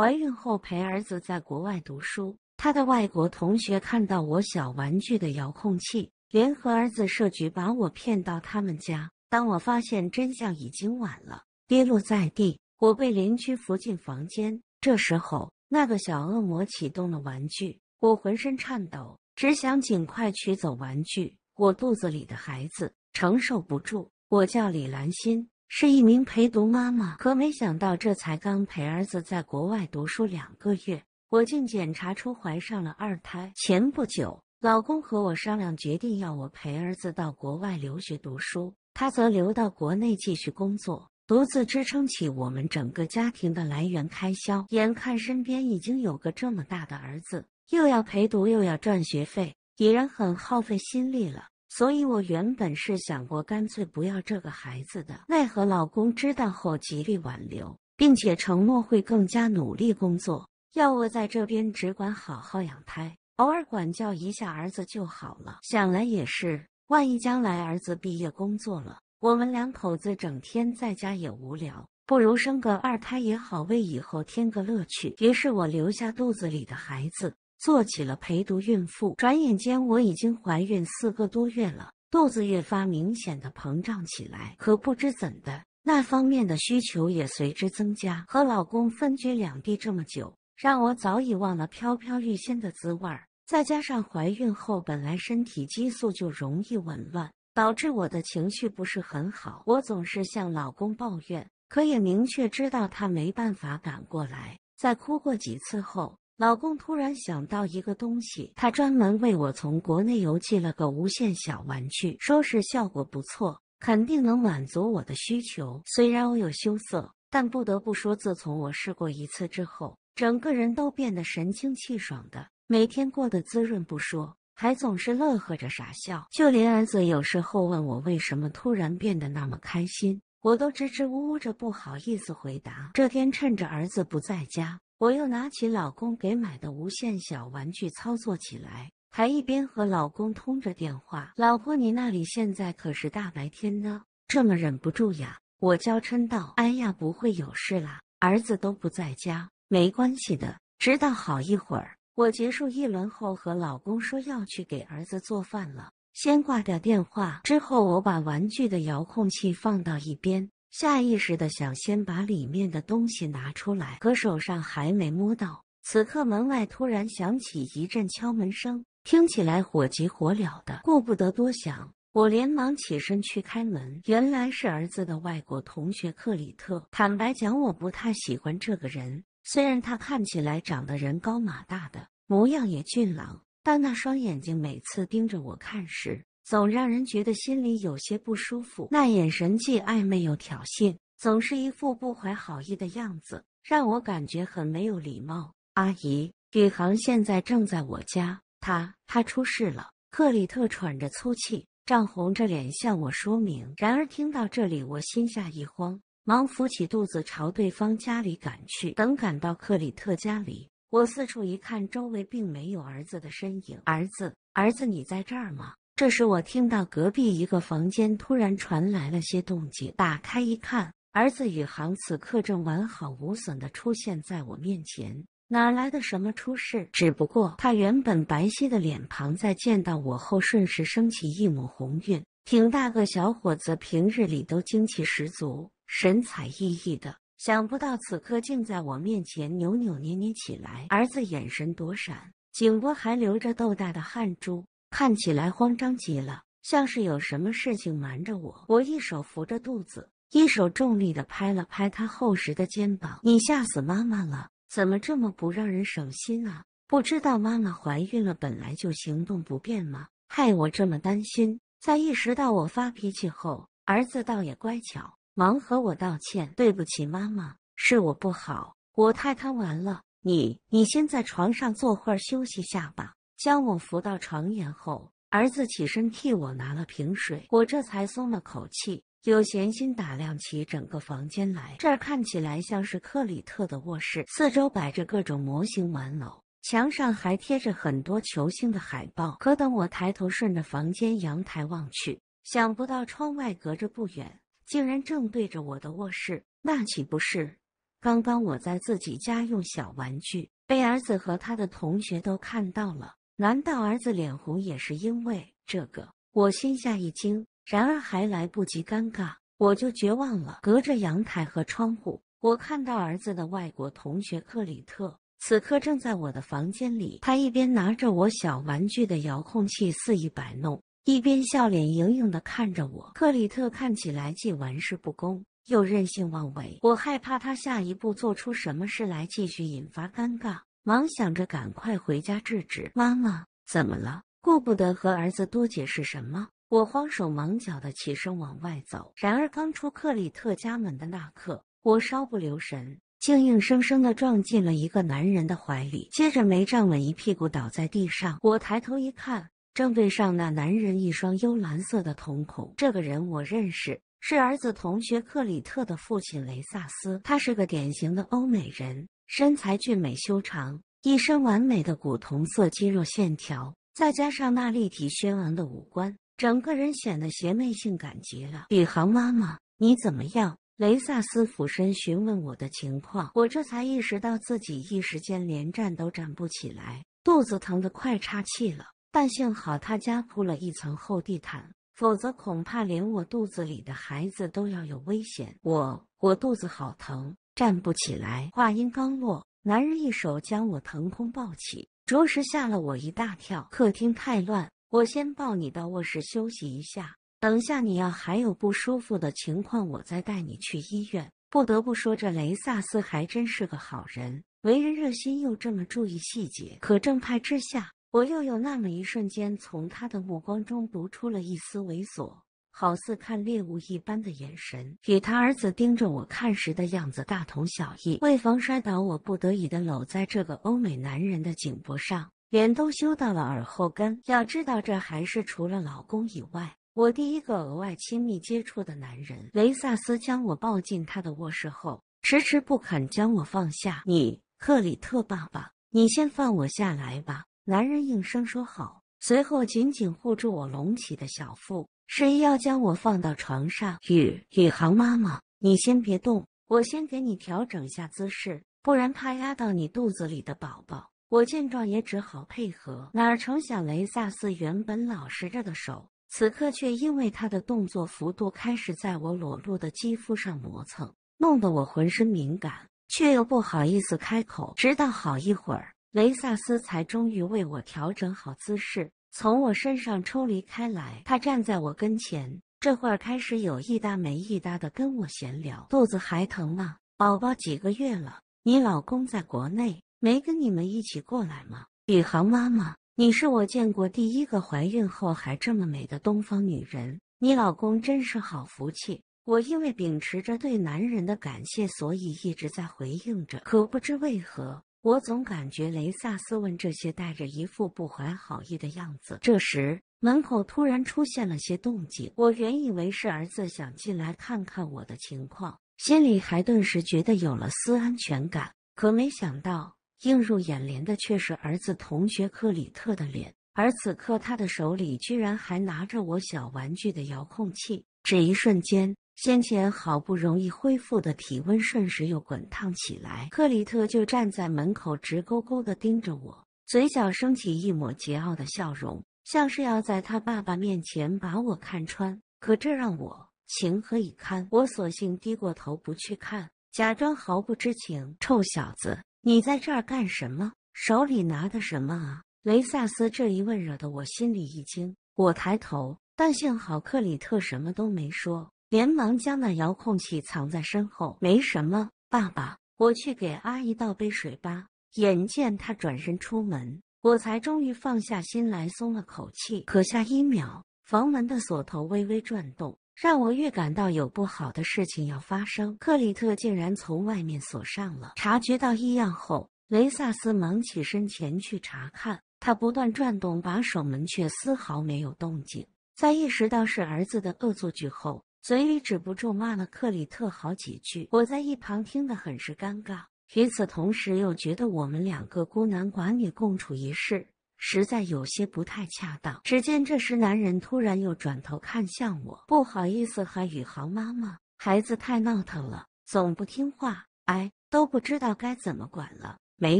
怀孕后陪儿子在国外读书，他的外国同学看到我小玩具的遥控器，联合儿子设局把我骗到他们家。当我发现真相已经晚了，跌落在地，我被邻居扶进房间。这时候，那个小恶魔启动了玩具，我浑身颤抖，只想尽快取走玩具。我肚子里的孩子承受不住。我叫李兰心。是一名陪读妈妈，可没想到，这才刚陪儿子在国外读书两个月，我竟检查出怀上了二胎。前不久，老公和我商量，决定要我陪儿子到国外留学读书，他则留到国内继续工作，独自支撑起我们整个家庭的来源开销。眼看身边已经有个这么大的儿子，又要陪读，又要赚学费，已然很耗费心力了。所以我原本是想过干脆不要这个孩子的，奈何老公知道后极力挽留，并且承诺会更加努力工作，要我在这边只管好好养胎，偶尔管教一下儿子就好了。想来也是，万一将来儿子毕业工作了，我们两口子整天在家也无聊，不如生个二胎也好，为以后添个乐趣。于是我留下肚子里的孩子。做起了陪读孕妇，转眼间我已经怀孕四个多月了，肚子越发明显的膨胀起来。可不知怎的，那方面的需求也随之增加。和老公分居两地这么久，让我早已忘了飘飘欲仙的滋味儿。再加上怀孕后本来身体激素就容易紊乱，导致我的情绪不是很好。我总是向老公抱怨，可也明确知道他没办法赶过来。在哭过几次后。老公突然想到一个东西，他专门为我从国内邮寄了个无线小玩具，说是效果不错，肯定能满足我的需求。虽然我有羞涩，但不得不说，自从我试过一次之后，整个人都变得神清气爽的，每天过得滋润不说，还总是乐呵着傻笑。就连儿子有时候问我为什么突然变得那么开心，我都支支吾吾着不好意思回答。这天趁着儿子不在家。我又拿起老公给买的无线小玩具操作起来，还一边和老公通着电话：“老婆，你那里现在可是大白天呢，这么忍不住呀？”我娇嗔道：“哎呀，不会有事啦，儿子都不在家，没关系的。”直到好一会儿，我结束一轮后和老公说要去给儿子做饭了，先挂掉电话。之后我把玩具的遥控器放到一边。下意识的想先把里面的东西拿出来，可手上还没摸到。此刻门外突然响起一阵敲门声，听起来火急火燎的。顾不得多想，我连忙起身去开门。原来是儿子的外国同学克里特。坦白讲，我不太喜欢这个人。虽然他看起来长得人高马大，的模样也俊朗，但那双眼睛每次盯着我看时，总让人觉得心里有些不舒服，那眼神既暧昧又挑衅，总是一副不怀好意的样子，让我感觉很没有礼貌。阿姨，宇航现在正在我家，他他出事了。克里特喘着粗气，涨红着脸向我说明。然而听到这里，我心下一慌，忙扶起肚子朝对方家里赶去。等赶到克里特家里，我四处一看，周围并没有儿子的身影。儿子，儿子，你在这儿吗？这时，我听到隔壁一个房间突然传来了些动静。打开一看，儿子宇航此刻正完好无损的出现在我面前。哪来的什么出事？只不过他原本白皙的脸庞，在见到我后，瞬时升起一抹红晕。挺大个小伙子，平日里都精气十足、神采奕奕的，想不到此刻竟在我面前扭扭捏捏起来。儿子眼神躲闪，颈脖还流着豆大的汗珠。看起来慌张极了，像是有什么事情瞒着我。我一手扶着肚子，一手重力的拍了拍他厚实的肩膀：“你吓死妈妈了！怎么这么不让人省心啊？不知道妈妈怀孕了本来就行动不便吗？害我这么担心。”在意识到我发脾气后，儿子倒也乖巧，忙和我道歉：“对不起，妈妈，是我不好，我太贪玩了。你，你先在床上坐会儿休息下吧。”将我扶到床沿后，儿子起身替我拿了瓶水，我这才松了口气，有闲心打量起整个房间来。这儿看起来像是克里特的卧室，四周摆着各种模型玩偶。墙上还贴着很多球星的海报。可等我抬头顺着房间阳台望去，想不到窗外隔着不远，竟然正对着我的卧室，那岂不是，刚刚我在自己家用小玩具，被儿子和他的同学都看到了。难道儿子脸红也是因为这个？我心下一惊，然而还来不及尴尬，我就绝望了。隔着阳台和窗户，我看到儿子的外国同学克里特此刻正在我的房间里，他一边拿着我小玩具的遥控器肆意摆弄，一边笑脸盈盈的看着我。克里特看起来既玩世不恭又任性妄为，我害怕他下一步做出什么事来，继续引发尴尬。忙想着赶快回家制止妈妈怎么了？顾不得和儿子多解释什么，我慌手忙脚的起身往外走。然而刚出克里特家门的那刻，我稍不留神，竟硬生生的撞进了一个男人的怀里，接着没站稳，一屁股倒在地上。我抬头一看，正对上那男人一双幽蓝色的瞳孔。这个人我认识，是儿子同学克里特的父亲雷萨斯。他是个典型的欧美人。身材俊美修长，一身完美的古铜色肌肉线条，再加上那立体轩昂的五官，整个人显得邪魅性感极了。宇航妈妈，你怎么样？雷萨斯俯身询问我的情况。我这才意识到自己一时间连站都站不起来，肚子疼的快岔气了。但幸好他家铺了一层厚地毯，否则恐怕连我肚子里的孩子都要有危险。我我肚子好疼。站不起来。话音刚落，男人一手将我腾空抱起，着实吓了我一大跳。客厅太乱，我先抱你到卧室休息一下。等下你要还有不舒服的情况，我再带你去医院。不得不说，这雷萨斯还真是个好人，为人热心又这么注意细节。可正派之下，我又有那么一瞬间从他的目光中读出了一丝猥琐。好似看猎物一般的眼神，与他儿子盯着我看时的样子大同小异。为防摔倒，我不得已的搂在这个欧美男人的颈脖上，脸都羞到了耳后根。要知道，这还是除了老公以外，我第一个额外亲密接触的男人。雷萨斯将我抱进他的卧室后，迟迟不肯将我放下。你，克里特爸爸，你先放我下来吧。男人应声说好，随后紧紧护住我隆起的小腹。谁要将我放到床上？宇宇航妈妈，你先别动，我先给你调整下姿势，不然怕压到你肚子里的宝宝。我见状也只好配合。哪成想雷萨斯原本老实着的手，此刻却因为他的动作幅度开始在我裸露的肌肤上磨蹭，弄得我浑身敏感，却又不好意思开口。直到好一会儿，雷萨斯才终于为我调整好姿势。从我身上抽离开来，他站在我跟前，这会儿开始有一搭没一搭的跟我闲聊。肚子还疼吗？宝宝几个月了？你老公在国内，没跟你们一起过来吗？宇航妈妈，你是我见过第一个怀孕后还这么美的东方女人，你老公真是好福气。我因为秉持着对男人的感谢，所以一直在回应着，可不知为何。我总感觉雷萨斯问这些带着一副不怀好意的样子。这时门口突然出现了些动静，我原以为是儿子想进来看看我的情况，心里还顿时觉得有了丝安全感。可没想到，映入眼帘的却是儿子同学克里特的脸，而此刻他的手里居然还拿着我小玩具的遥控器。这一瞬间。先前好不容易恢复的体温，瞬时又滚烫起来。克里特就站在门口，直勾勾的盯着我，嘴角升起一抹桀骜的笑容，像是要在他爸爸面前把我看穿。可这让我情何以堪？我索性低过头不去看，假装毫不知情。臭小子，你在这儿干什么？手里拿的什么啊？雷萨斯这一问，惹得我心里一惊。我抬头，但幸好克里特什么都没说。连忙将那遥控器藏在身后，没什么，爸爸，我去给阿姨倒杯水吧。眼见他转身出门，我才终于放下心来，松了口气。可下一秒，房门的锁头微微转动，让我预感到有不好的事情要发生。克里特竟然从外面锁上了。察觉到异样后，雷萨斯忙起身前去查看，他不断转动把手，门却丝毫没有动静。在意识到是儿子的恶作剧后，嘴里止不住骂了克里特好几句，我在一旁听得很是尴尬。与此同时，又觉得我们两个孤男寡女共处一室，实在有些不太恰当。只见这时，男人突然又转头看向我，不好意思，海宇航妈妈，孩子太闹腾了，总不听话，哎，都不知道该怎么管了。没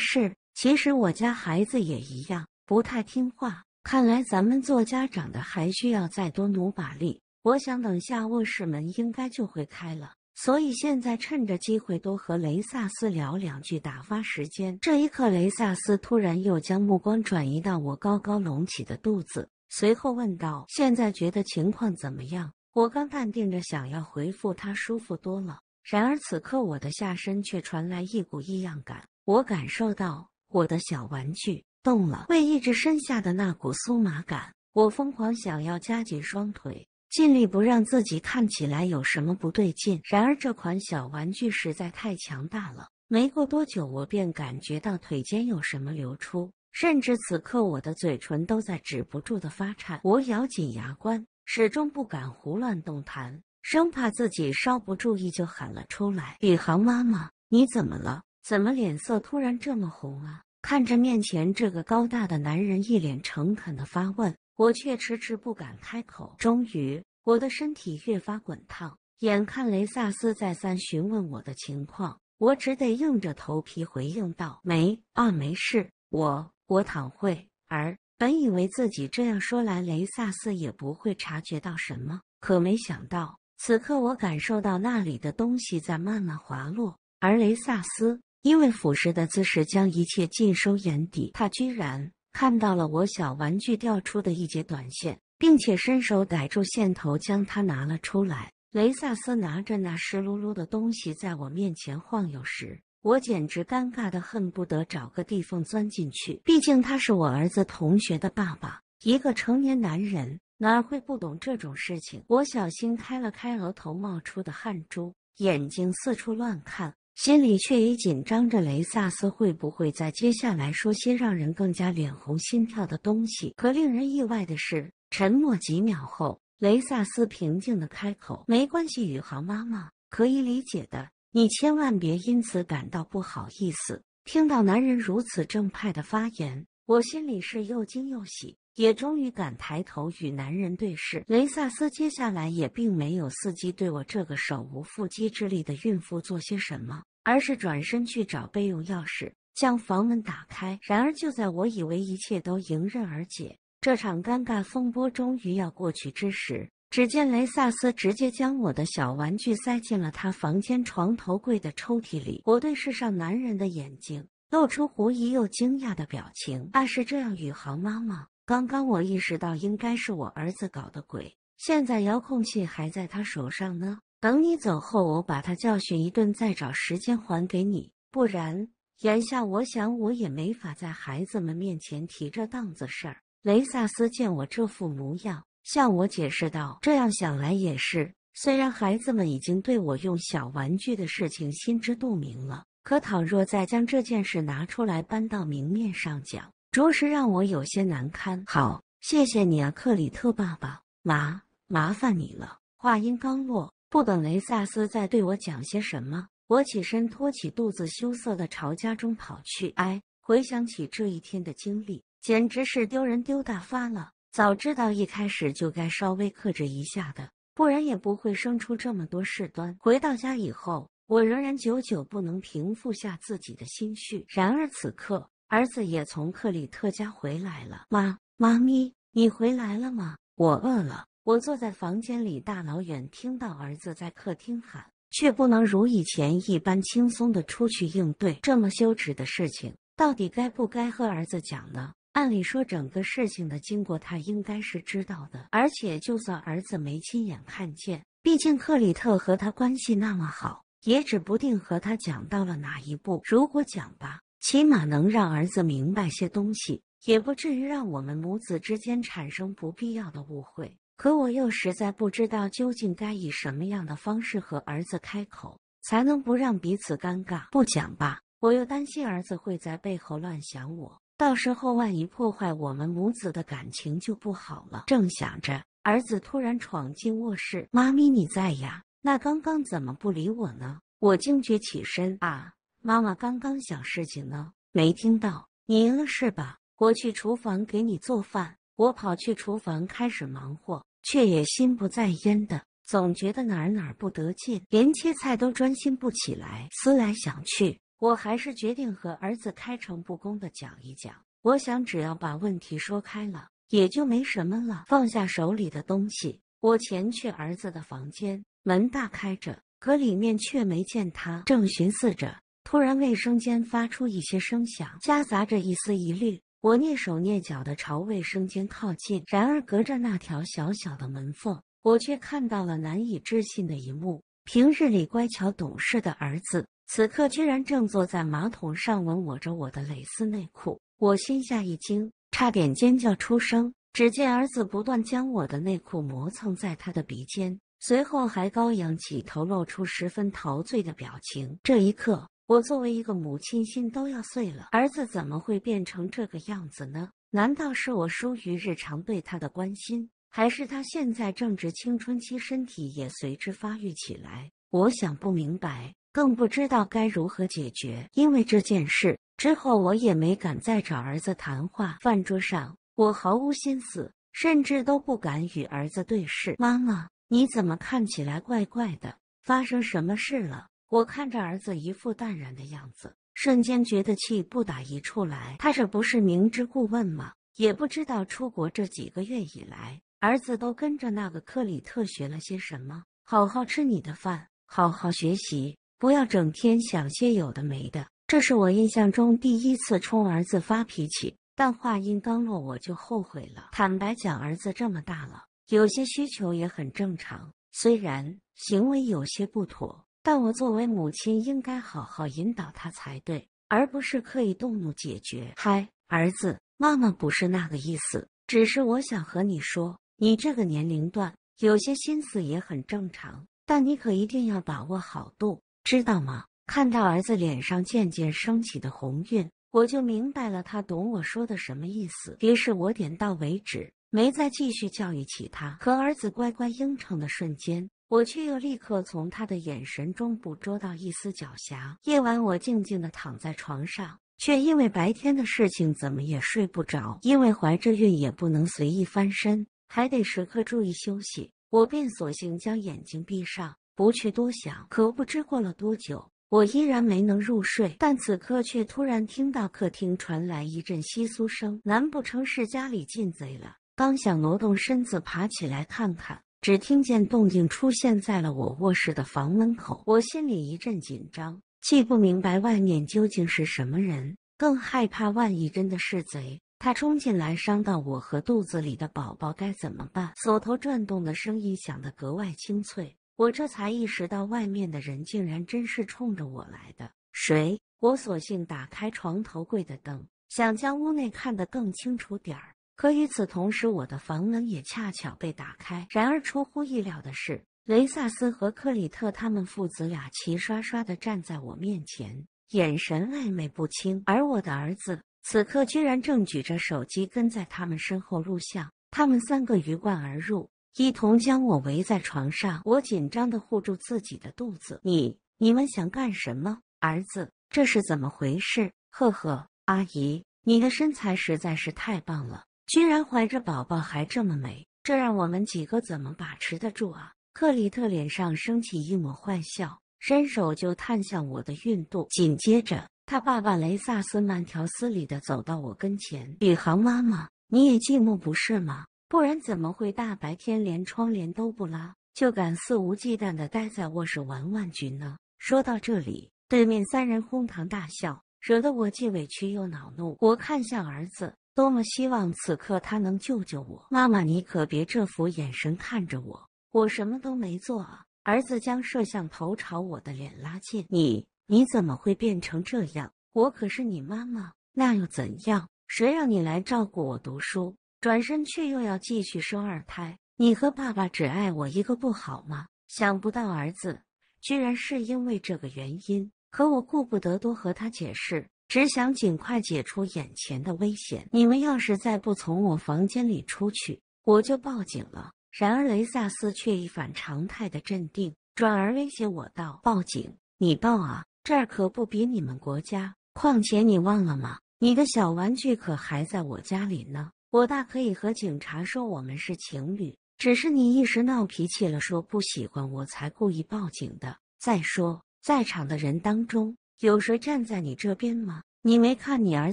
事，其实我家孩子也一样，不太听话，看来咱们做家长的还需要再多努把力。我想等下卧室门应该就会开了，所以现在趁着机会多和雷萨斯聊两句，打发时间。这一刻，雷萨斯突然又将目光转移到我高高隆起的肚子，随后问道：“现在觉得情况怎么样？”我刚淡定着想要回复他舒服多了，然而此刻我的下身却传来一股异样感，我感受到我的小玩具动了，为抑制身下的那股酥麻感，我疯狂想要夹紧双腿。尽力不让自己看起来有什么不对劲。然而，这款小玩具实在太强大了。没过多久，我便感觉到腿间有什么流出，甚至此刻我的嘴唇都在止不住的发颤。我咬紧牙关，始终不敢胡乱动弹，生怕自己稍不注意就喊了出来。宇航妈妈，你怎么了？怎么脸色突然这么红啊？看着面前这个高大的男人，一脸诚恳的发问。我却迟迟不敢开口。终于，我的身体越发滚烫，眼看雷萨斯再三询问我的情况，我只得硬着头皮回应道：“没啊，没事，我我躺会儿。”本以为自己这样说来，雷萨斯也不会察觉到什么，可没想到，此刻我感受到那里的东西在慢慢滑落，而雷萨斯因为俯视的姿势将一切尽收眼底，他居然。看到了我小玩具掉出的一截短线，并且伸手逮住线头，将它拿了出来。雷萨斯拿着那湿漉漉的东西在我面前晃悠时，我简直尴尬的恨不得找个地缝钻进去。毕竟他是我儿子同学的爸爸，一个成年男人哪会不懂这种事情？我小心开了开额头冒出的汗珠，眼睛四处乱看。心里却也紧张着，雷萨斯会不会在接下来说些让人更加脸红心跳的东西？可令人意外的是，沉默几秒后，雷萨斯平静的开口：“没关系，宇航妈妈，可以理解的，你千万别因此感到不好意思。”听到男人如此正派的发言，我心里是又惊又喜。也终于敢抬头与男人对视。雷萨斯接下来也并没有伺机对我这个手无缚鸡之力的孕妇做些什么，而是转身去找备用钥匙，将房门打开。然而，就在我以为一切都迎刃而解，这场尴尬风波终于要过去之时，只见雷萨斯直接将我的小玩具塞进了他房间床头柜的抽屉里。我对视上男人的眼睛，露出狐疑又惊讶的表情，暗示这样宇航妈妈。刚刚我意识到，应该是我儿子搞的鬼。现在遥控器还在他手上呢。等你走后，我把他教训一顿，再找时间还给你。不然，眼下我想我也没法在孩子们面前提这档子事儿。雷萨斯见我这副模样，向我解释道：“这样想来也是。虽然孩子们已经对我用小玩具的事情心知肚明了，可倘若再将这件事拿出来搬到明面上讲……”着实让我有些难堪。好，谢谢你啊，克里特爸爸，麻麻烦你了。话音刚落，不等雷萨斯再对我讲些什么，我起身托起肚子，羞涩的朝家中跑去。哎，回想起这一天的经历，简直是丢人丢大发了。早知道一开始就该稍微克制一下的，不然也不会生出这么多事端。回到家以后，我仍然久久不能平复下自己的心绪。然而此刻。儿子也从克里特家回来了，妈妈咪，你回来了吗？我饿了。我坐在房间里，大老远听到儿子在客厅喊，却不能如以前一般轻松的出去应对这么羞耻的事情。到底该不该和儿子讲呢？按理说，整个事情的经过他应该是知道的，而且就算儿子没亲眼看见，毕竟克里特和他关系那么好，也指不定和他讲到了哪一步。如果讲吧。起码能让儿子明白些东西，也不至于让我们母子之间产生不必要的误会。可我又实在不知道究竟该以什么样的方式和儿子开口，才能不让彼此尴尬。不讲吧，我又担心儿子会在背后乱想我，到时候万一破坏我们母子的感情就不好了。正想着，儿子突然闯进卧室：“妈咪你在呀？那刚刚怎么不理我呢？”我惊觉起身：“啊！”妈妈刚刚想事情呢，没听到您是吧？我去厨房给你做饭。我跑去厨房开始忙活，却也心不在焉的，总觉得哪儿哪儿不得劲，连切菜都专心不起来。思来想去，我还是决定和儿子开诚布公的讲一讲。我想只要把问题说开了，也就没什么了。放下手里的东西，我前去儿子的房间，门大开着，可里面却没见他。正寻思着。突然，卫生间发出一些声响，夹杂着一丝疑虑。我蹑手蹑脚地朝卫生间靠近，然而隔着那条小小的门缝，我却看到了难以置信的一幕：平日里乖巧懂事的儿子，此刻居然正坐在马桶上，吻我着我的蕾丝内裤。我心下一惊，差点尖叫出声。只见儿子不断将我的内裤磨蹭在他的鼻尖，随后还高扬起头，露出十分陶醉的表情。这一刻。我作为一个母亲，心都要碎了。儿子怎么会变成这个样子呢？难道是我疏于日常对他的关心，还是他现在正值青春期，身体也随之发育起来？我想不明白，更不知道该如何解决。因为这件事之后，我也没敢再找儿子谈话。饭桌上，我毫无心思，甚至都不敢与儿子对视。妈妈，你怎么看起来怪怪的？发生什么事了？我看着儿子一副淡然的样子，瞬间觉得气不打一处来。他这不是明知故问吗？也不知道出国这几个月以来，儿子都跟着那个克里特学了些什么。好好吃你的饭，好好学习，不要整天想些有的没的。这是我印象中第一次冲儿子发脾气，但话音刚落，我就后悔了。坦白讲，儿子这么大了，有些需求也很正常，虽然行为有些不妥。但我作为母亲，应该好好引导他才对，而不是刻意动怒解决。嗨，儿子，妈妈不是那个意思，只是我想和你说，你这个年龄段有些心思也很正常，但你可一定要把握好度，知道吗？看到儿子脸上渐渐升起的红晕，我就明白了他懂我说的什么意思。于是，我点到为止，没再继续教育起他。和儿子乖乖应承的瞬间。我却又立刻从他的眼神中捕捉到一丝狡黠。夜晚，我静静地躺在床上，却因为白天的事情怎么也睡不着。因为怀着孕，也不能随意翻身，还得时刻注意休息。我便索性将眼睛闭上，不去多想。可不知过了多久，我依然没能入睡。但此刻却突然听到客厅传来一阵窸窣声，难不成是家里进贼了？刚想挪动身子爬起来看看。只听见动静出现在了我卧室的房门口，我心里一阵紧张，既不明白外面究竟是什么人，更害怕万一真的是贼，他冲进来伤到我和肚子里的宝宝该怎么办？锁头转动的声音响得格外清脆，我这才意识到外面的人竟然真是冲着我来的。谁？我索性打开床头柜的灯，想将屋内看得更清楚点儿。可与此同时，我的房门也恰巧被打开。然而出乎意料的是，雷萨斯和克里特他们父子俩齐刷刷地站在我面前，眼神暧昧不清。而我的儿子此刻居然正举着手机跟在他们身后录像。他们三个鱼贯而入，一同将我围在床上。我紧张地护住自己的肚子。你、你们想干什么？儿子，这是怎么回事？呵呵，阿姨，你的身材实在是太棒了。居然怀着宝宝还这么美，这让我们几个怎么把持得住啊！克里特脸上升起一抹坏笑，伸手就探向我的孕肚。紧接着，他爸爸雷萨斯慢条斯理的走到我跟前：“宇航妈妈，你也寂寞不是吗？不然怎么会大白天连窗帘都不拉，就敢肆无忌惮的待在卧室玩玩具呢？”说到这里，对面三人哄堂大笑，惹得我既委屈又恼怒。我看向儿子。多么希望此刻他能救救我！妈妈，你可别这副眼神看着我，我什么都没做啊！儿子将摄像头朝我的脸拉近，你你怎么会变成这样？我可是你妈妈，那又怎样？谁让你来照顾我读书，转身却又要继续生二胎？你和爸爸只爱我一个不好吗？想不到儿子居然是因为这个原因，可我顾不得多和他解释。只想尽快解除眼前的危险。你们要是再不从我房间里出去，我就报警了。然而雷萨斯却一反常态的镇定，转而威胁我道：“报警？你报啊！这儿可不比你们国家。况且你忘了吗？你的小玩具可还在我家里呢。我大可以和警察说我们是情侣，只是你一时闹脾气了，说不喜欢我才故意报警的。再说，在场的人当中……”有谁站在你这边吗？你没看你儿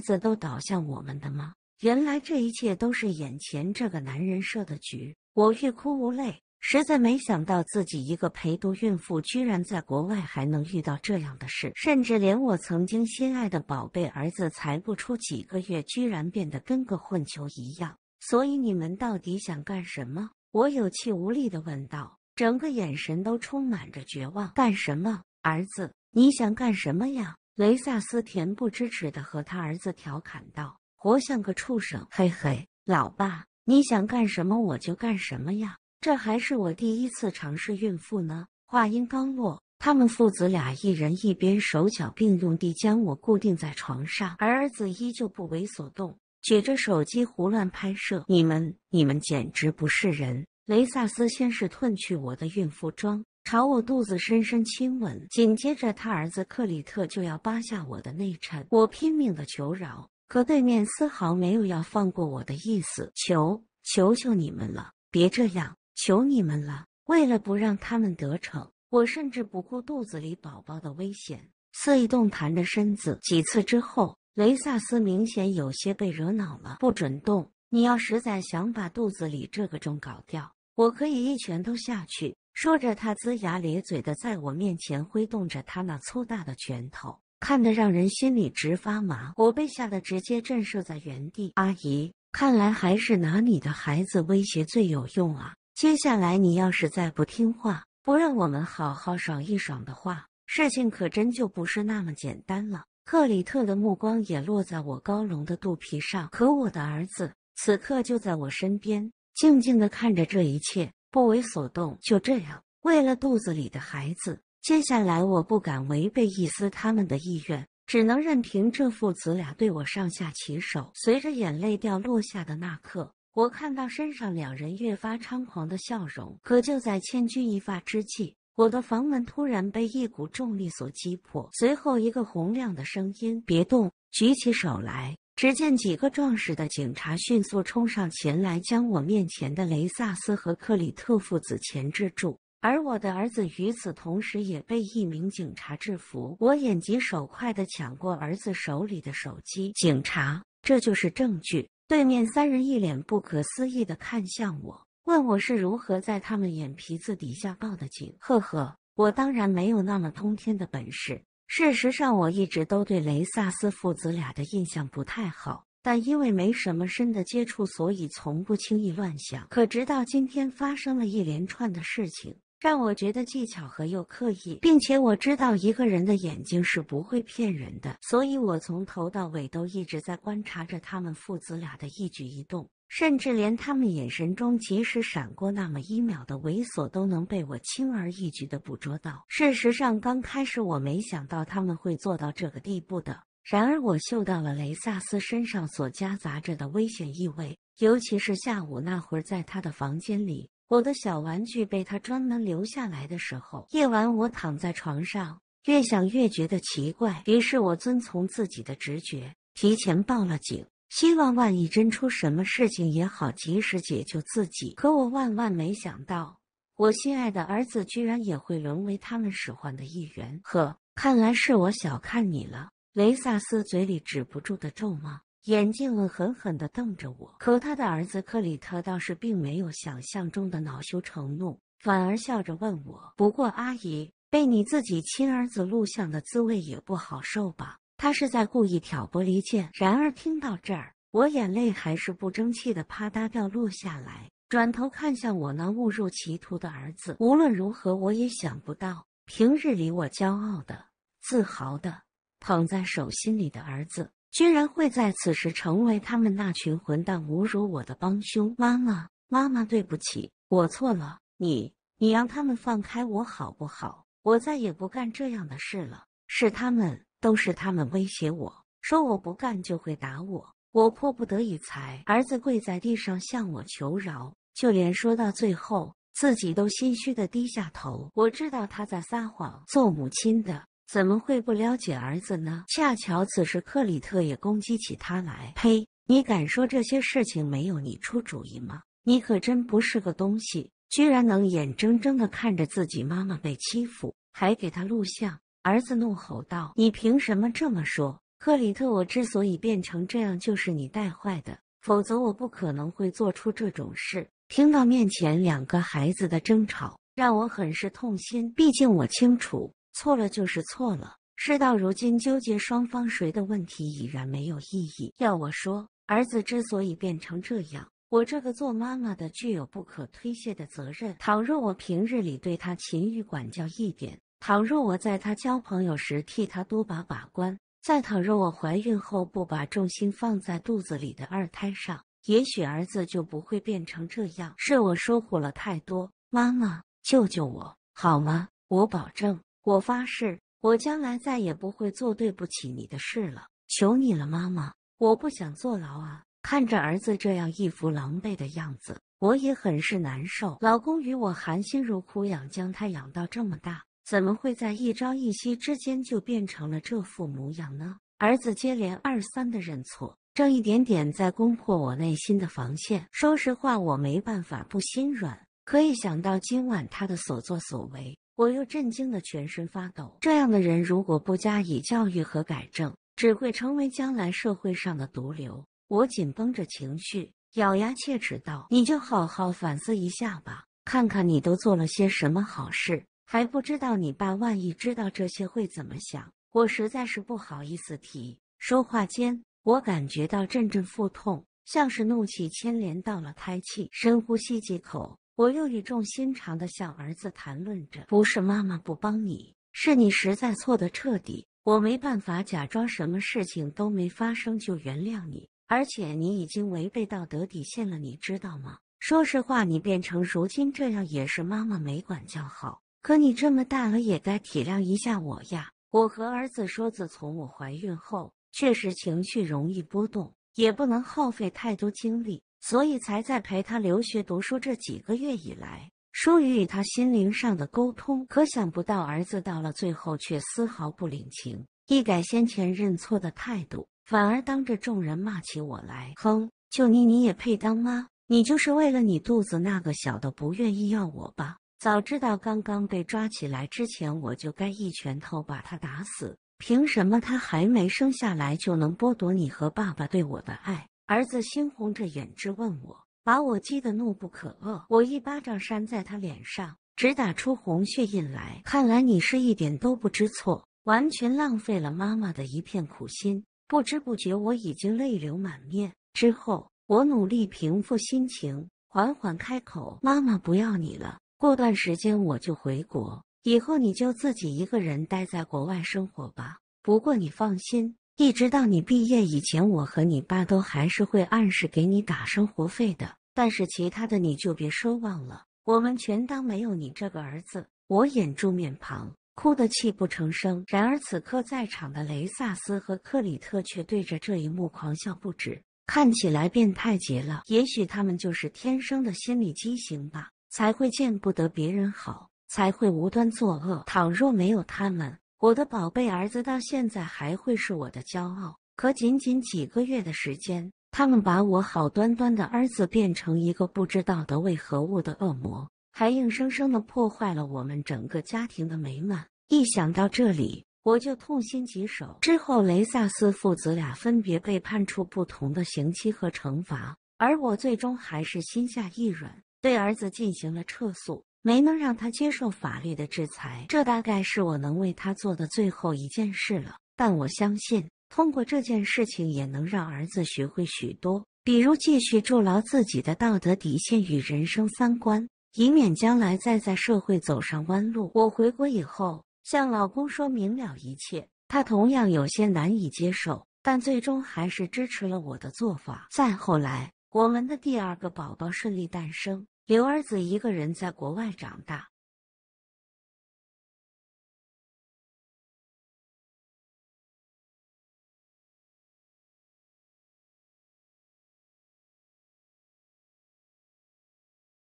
子都倒向我们的吗？原来这一切都是眼前这个男人设的局，我欲哭无泪，实在没想到自己一个陪读孕妇，居然在国外还能遇到这样的事，甚至连我曾经心爱的宝贝儿子，才不出几个月，居然变得跟个混球一样。所以你们到底想干什么？我有气无力的问道，整个眼神都充满着绝望。干什么，儿子？你想干什么呀？雷萨斯恬不知耻的和他儿子调侃道：“活像个畜生，嘿嘿，老爸，你想干什么我就干什么呀，这还是我第一次尝试孕妇呢。”话音刚落，他们父子俩一人一边手脚并用地将我固定在床上，而儿子依旧不为所动，举着手机胡乱拍摄。你们，你们简直不是人！雷萨斯先是褪去我的孕妇装。朝我肚子深深亲吻，紧接着他儿子克里特就要扒下我的内衬，我拼命的求饶，可对面丝毫没有要放过我的意思。求求求你们了，别这样！求你们了！为了不让他们得逞，我甚至不顾肚子里宝宝的危险，肆意动弹着身子。几次之后，雷萨斯明显有些被惹恼了：“不准动！你要实在想把肚子里这个种搞掉，我可以一拳头下去。”说着，他龇牙咧嘴的在我面前挥动着他那粗大的拳头，看得让人心里直发麻。我被吓得直接震慑在原地。阿姨，看来还是拿你的孩子威胁最有用啊！接下来你要是再不听话，不让我们好好爽一爽的话，事情可真就不是那么简单了。克里特的目光也落在我高隆的肚皮上，可我的儿子此刻就在我身边，静静的看着这一切。不为所动，就这样。为了肚子里的孩子，接下来我不敢违背一丝他们的意愿，只能任凭这父子俩对我上下其手。随着眼泪掉落下的那刻，我看到身上两人越发猖狂的笑容。可就在千钧一发之际，我的房门突然被一股重力所击破，随后一个洪亮的声音：“别动，举起手来。”只见几个壮实的警察迅速冲上前来，将我面前的雷萨斯和克里特父子钳制住，而我的儿子与此同时也被一名警察制服。我眼疾手快的抢过儿子手里的手机，警察，这就是证据。对面三人一脸不可思议的看向我，问我是如何在他们眼皮子底下报的警。呵呵，我当然没有那么通天的本事。事实上，我一直都对雷萨斯父子俩的印象不太好，但因为没什么深的接触，所以从不轻易乱想。可直到今天发生了一连串的事情，让我觉得既巧合又刻意，并且我知道一个人的眼睛是不会骗人的，所以我从头到尾都一直在观察着他们父子俩的一举一动。甚至连他们眼神中即使闪过那么一秒的猥琐，都能被我轻而易举的捕捉到。事实上，刚开始我没想到他们会做到这个地步的。然而，我嗅到了雷萨斯身上所夹杂着的危险意味，尤其是下午那会儿在他的房间里，我的小玩具被他专门留下来的时候。夜晚，我躺在床上，越想越觉得奇怪，于是我遵从自己的直觉，提前报了警。希望万一真出什么事情也好，及时解救自己。可我万万没想到，我心爱的儿子居然也会沦为他们使唤的一员。呵，看来是我小看你了。雷萨斯嘴里止不住的咒骂，眼睛狠狠的瞪着我。可他的儿子克里特倒是并没有想象中的恼羞成怒，反而笑着问我：“不过，阿姨被你自己亲儿子录像的滋味也不好受吧？”他是在故意挑拨离间。然而听到这儿，我眼泪还是不争气的啪嗒掉落下来。转头看向我那误入歧途的儿子，无论如何我也想不到，平日里我骄傲的、自豪的捧在手心里的儿子，居然会在此时成为他们那群混蛋侮辱我的帮凶。妈妈，妈妈，对不起，我错了。你，你让他们放开我好不好？我再也不干这样的事了。是他们。都是他们威胁我说我不干就会打我，我迫不得已才。儿子跪在地上向我求饶，就连说到最后，自己都心虚的低下头。我知道他在撒谎，做母亲的怎么会不了解儿子呢？恰巧此时克里特也攻击起他来：“呸！你敢说这些事情没有你出主意吗？你可真不是个东西，居然能眼睁睁的看着自己妈妈被欺负，还给他录像。”儿子怒吼道：“你凭什么这么说，克里特？我之所以变成这样，就是你带坏的，否则我不可能会做出这种事。”听到面前两个孩子的争吵，让我很是痛心。毕竟我清楚，错了就是错了。事到如今，纠结双方谁的问题已然没有意义。要我说，儿子之所以变成这样，我这个做妈妈的具有不可推卸的责任。倘若我平日里对他勤于管教一点，倘若我在他交朋友时替他多把把关，再倘若我怀孕后不把重心放在肚子里的二胎上，也许儿子就不会变成这样。是我疏忽了太多，妈妈，救救我好吗？我保证，我发誓，我将来再也不会做对不起你的事了。求你了，妈妈，我不想坐牢啊！看着儿子这样一副狼狈的样子，我也很是难受。老公与我含辛茹苦养将他养到这么大。怎么会在一朝一夕之间就变成了这副模样呢？儿子接连二三的认错，正一点点在攻破我内心的防线。说实话，我没办法不心软。可以想到今晚他的所作所为，我又震惊的全身发抖。这样的人如果不加以教育和改正，只会成为将来社会上的毒瘤。我紧绷着情绪，咬牙切齿道：“你就好好反思一下吧，看看你都做了些什么好事。”还不知道你爸万一知道这些会怎么想？我实在是不好意思提。说话间，我感觉到阵阵腹痛，像是怒气牵连到了胎气。深呼吸几口，我又语重心长的向儿子谈论着：“不是妈妈不帮你，是你实在错的彻底，我没办法假装什么事情都没发生就原谅你。而且你已经违背道德底线了，你知道吗？说实话，你变成如今这样也是妈妈没管教好。”可你这么大了，也该体谅一下我呀！我和儿子说，自从我怀孕后，确实情绪容易波动，也不能耗费太多精力，所以才在陪他留学读书这几个月以来，疏于与他心灵上的沟通。可想不到儿子到了最后，却丝毫不领情，一改先前认错的态度，反而当着众人骂起我来：“哼，就你你也配当妈？你就是为了你肚子那个小的，不愿意要我吧？”早知道刚刚被抓起来之前，我就该一拳头把他打死！凭什么他还没生下来就能剥夺你和爸爸对我的爱？儿子猩红着眼质问我，把我激得怒不可遏。我一巴掌扇在他脸上，直打出红血印来。看来你是一点都不知错，完全浪费了妈妈的一片苦心。不知不觉，我已经泪流满面。之后，我努力平复心情，缓缓开口：“妈妈不要你了。”过段时间我就回国，以后你就自己一个人待在国外生活吧。不过你放心，一直到你毕业以前，我和你爸都还是会按时给你打生活费的。但是其他的你就别奢望了，我们全当没有你这个儿子。我掩住面庞，哭得泣不成声。然而此刻，在场的雷萨斯和克里特却对着这一幕狂笑不止，看起来变态极了。也许他们就是天生的心理畸形吧。才会见不得别人好，才会无端作恶。倘若没有他们，我的宝贝儿子到现在还会是我的骄傲。可仅仅几个月的时间，他们把我好端端的儿子变成一个不知道的为何物的恶魔，还硬生生的破坏了我们整个家庭的美满。一想到这里，我就痛心疾首。之后，雷萨斯父子俩分别被判处不同的刑期和惩罚，而我最终还是心下一软。对儿子进行了撤诉，没能让他接受法律的制裁，这大概是我能为他做的最后一件事了。但我相信，通过这件事情也能让儿子学会许多，比如继续筑牢自己的道德底线与人生三观，以免将来再在社会走上弯路。我回国以后，向老公说明了一切，他同样有些难以接受，但最终还是支持了我的做法。再后来，我们的第二个宝宝顺利诞生。刘儿子一个人在国外长大。